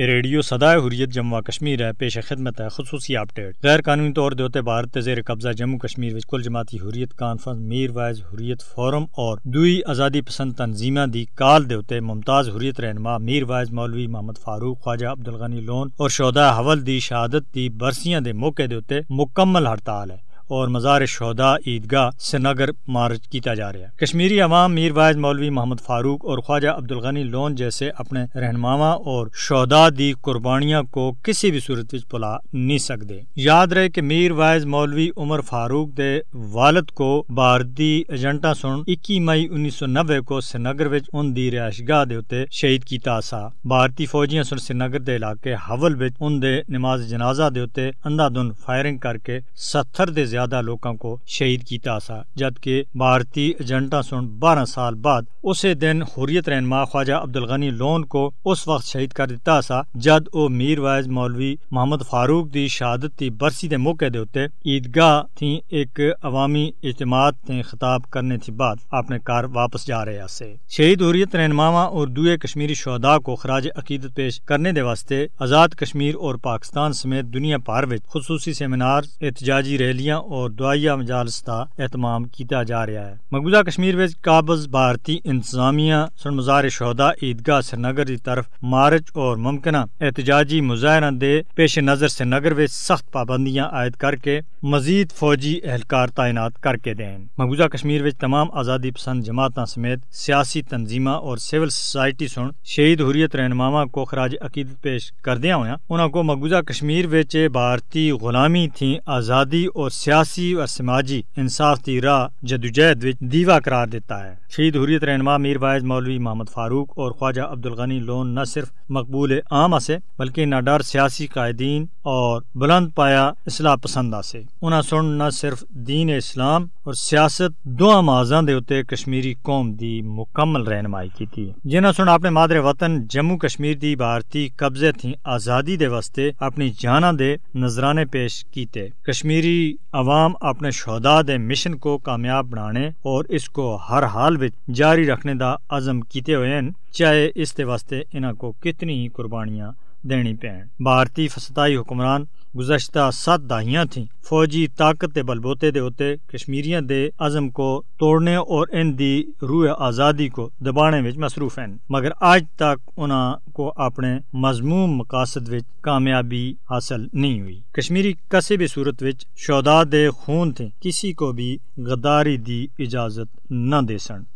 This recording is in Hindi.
रेडियो सदाए हुरियत जम्मू कश्मीर है पेश खिदमत है खसूसी अपडेट गैर कानूनी तौर दौते भारत के जेर कब्जा जम्मू कश्मीर में कुल जमाती हुरियत कानफ्रेंस मीर वाइज हुरियत फोरम और दुई आज़ादी पसंद तनजीमां की कॉल के उत्ते मुमताज़ हुरियत रहनमा मीर वाइज मौलवी मोहम्मद फारूक ख्वाजा अब्दुल गनी लोन और शौदा हवल की शहादत की बरसिया के मौके के उत्ते मुकम्मल हड़ताल है और मज़ार शहदा ईदगाह श्रीनगर मार्च किया जा रहा है कश्मीरी अवाम मीर वायद मौलवी मोहम्मद फारूक और ख्वाजा अब्दुलगनी लोन जैसे अपने रहनमावा और शहदा दी कुर्बानियाँ को किसी भी सूरत भुला नहीं सकते याद रहे कि मीर वायज मौलवी उमर फारूक के वालद को भारती एजेंटा सुन इक्की मई उन्नीस सौ नब्बे को श्रीनगर उनकी रिहायशगाह उत्ते शहीद किया सा भारती फौजियां सुन श्रीनगर के इलाके हवल उनके नमाज जनाजा के फायरिंग करके सत्थर ज्यादा लोगों को शहीद किया ਸਾ जबकि भारतीय ਏਜੰਟਾਂ सुन बारह साल बाद उस दिन हुरियत रहनमा ख्वाजा अब्दुल गनी लोन को उस वक्त शहीद कर दिता सा जद ओ मीर वायज मौलवी मोहम्मद फारूक की शहादत की बरसी के मौके के उत्ते ईदगाह थी एक अवामी इजमात ने खिताब करने के बाद अपने कार वापस जा रहे से शहीद हुरियत रहनमावा और दुए कश्मीरी शहदा को खराज अकीदत पेश करने के वास्ते आजाद कश्मीर और पाकिस्तान समेत दुनिया भर में खसूसी सेमिनार एहतजाजी रैलियां और दुआया मजालस का एहतमाम किया जा रहा है मकबूजा कश्मीर में काबज भारती इंतजामिया सरमजार शहदा ईदगाह श्रीनगर की तरफ मार्च और मुमकिन एहतजाजी मुजाहरा दे पेश नज़र श्रीनगर में सख्त पाबंदियां आयद करके मजीद फौजी एहलकार तैनात करके दें मकबूजा कश्मीर में तमाम आज़ादी पसंद जमात समेत सियासी तनजीमा और सिविल सोसायटी सुन शहीद हुरीयत रहनुमावा को खराज अकीदत पेश करदया होना को मकबूजा कश्मीर में भारतीय गुलामी थी आज़ादी और सियासी सियासी और समाजी इंसाफ की राह जदोजहद दीवा करार दिता है शहीद हुरियत रहनमा मीर बायज मौलवी मोहम्मद फारूक और ख्वाजा अब्दुल गनी लोन न सिर्फ मकबूल आम असे बल्कि डर सियासी कायदीन और बुलंद पाया इसलाह पसंदा से उन्हें सुन न सिर्फ दीन इस्लाम और सियासत दोआं माजां दे उत्ते कश्मीरी कौम दी मुकम्मल रहनुमाई की जिन्हां सुन अपने मादरे वतन जम्मू कश्मीर दी भारती कब्जे थी आज़ादी दे वास्ते अपनी जाना दे नजराने पेश कीते कश्मीरी आवाम अपने शौदा दे मिशन को कामयाब बनाने और इसको हर हाल विच जारी रखने का आजम किए हुए हैं चाहे इस वास्ते इन्हों को कितनी ही कुर्बानियां ਦੇਣੀ ਪੈਣ ਭਾਰਤੀ ਫਸਤਾਈ ਹੁਕਮਰਾਨ गुजशत सात दहाइयाँ थी फौजी ताकत बलबोते के उत्ते कश्मीरियों के अजम को तोड़ने और इन की रूह आज़ादी को दबाने में मसरूफ हैं मगर आज तक उन्होंने को अपने मजमूम मकासद विच कामयाबी हासिल नहीं हुई कश्मीरी किसी भी सूरत विच शौदा दे खून थे किसी को भी गद्दारी की इजाज़त न दे सन